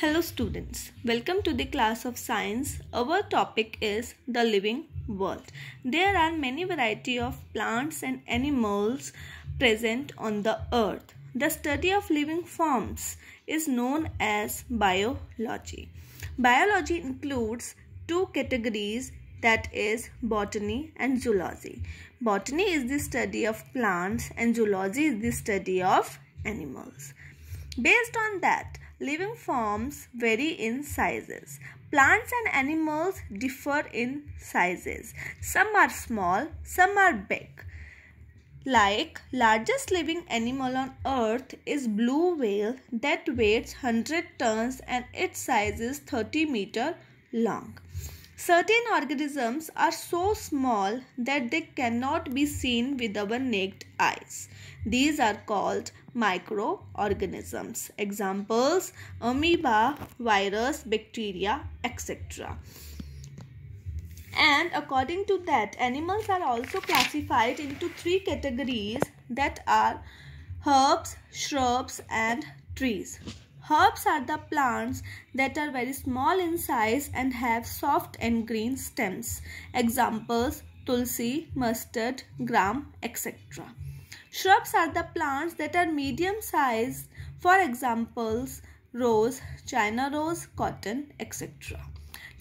Hello students, welcome to the class of science. Our topic is the living world. There are many variety of plants and animals present on the earth. The study of living forms is known as biology. Biology includes two categories that is botany and zoology. Botany is the study of plants and zoology is the study of animals. Based on that, living forms vary in sizes. Plants and animals differ in sizes. Some are small, some are big. Like largest living animal on earth is blue whale that weighs 100 tons and its size is 30 meter long. Certain organisms are so small that they cannot be seen with our naked eyes. These are called microorganisms. Examples amoeba, virus, bacteria, etc. And according to that, animals are also classified into three categories that are herbs, shrubs, and trees. Herbs are the plants that are very small in size and have soft and green stems. Examples tulsi, mustard, gram, etc. Shrubs are the plants that are medium size. for examples, rose, china rose, cotton, etc.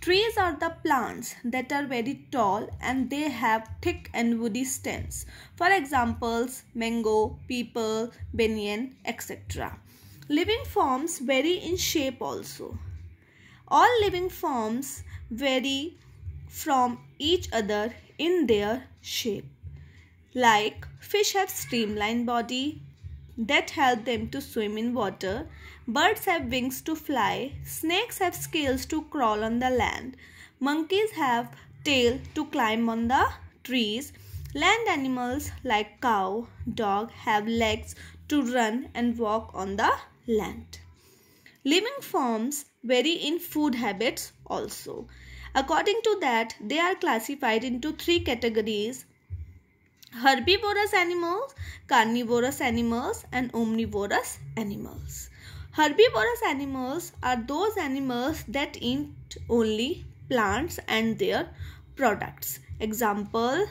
Trees are the plants that are very tall and they have thick and woody stems. For examples, mango, peepal, banyan, etc. Living forms vary in shape also. All living forms vary from each other in their shape. Like fish have streamlined body that help them to swim in water. Birds have wings to fly. Snakes have scales to crawl on the land. Monkeys have tail to climb on the trees. Land animals like cow, dog have legs to run and walk on the land. Living forms vary in food habits also. According to that, they are classified into three categories herbivorous animals, carnivorous animals, and omnivorous animals. Herbivorous animals are those animals that eat only plants and their products. Example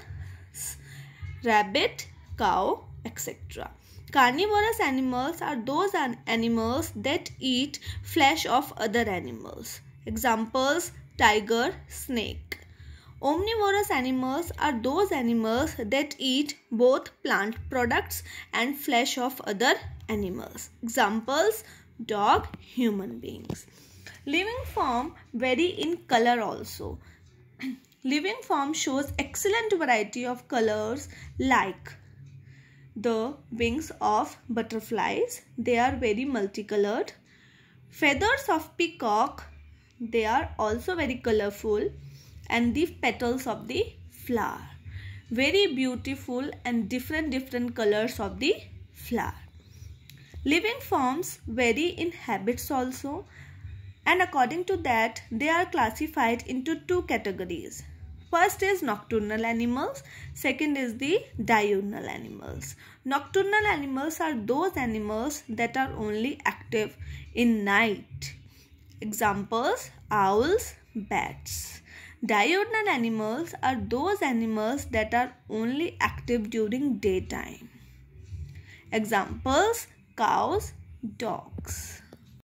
rabbit, cow, etc. Carnivorous animals are those animals that eat flesh of other animals. Examples tiger, snake. Omnivorous animals are those animals that eat both plant products and flesh of other animals. Examples dog, human beings. Living form vary in color also. Living form shows excellent variety of colors like the wings of butterflies. They are very multicolored. Feathers of peacock. They are also very colorful. And the petals of the flower. Very beautiful and different different colors of the flower. Living forms vary in habits also and according to that they are classified into two categories First is nocturnal animals, second is the diurnal animals. Nocturnal animals are those animals that are only active in night. Examples, owls, bats. Diurnal animals are those animals that are only active during daytime. Examples, cows, dogs.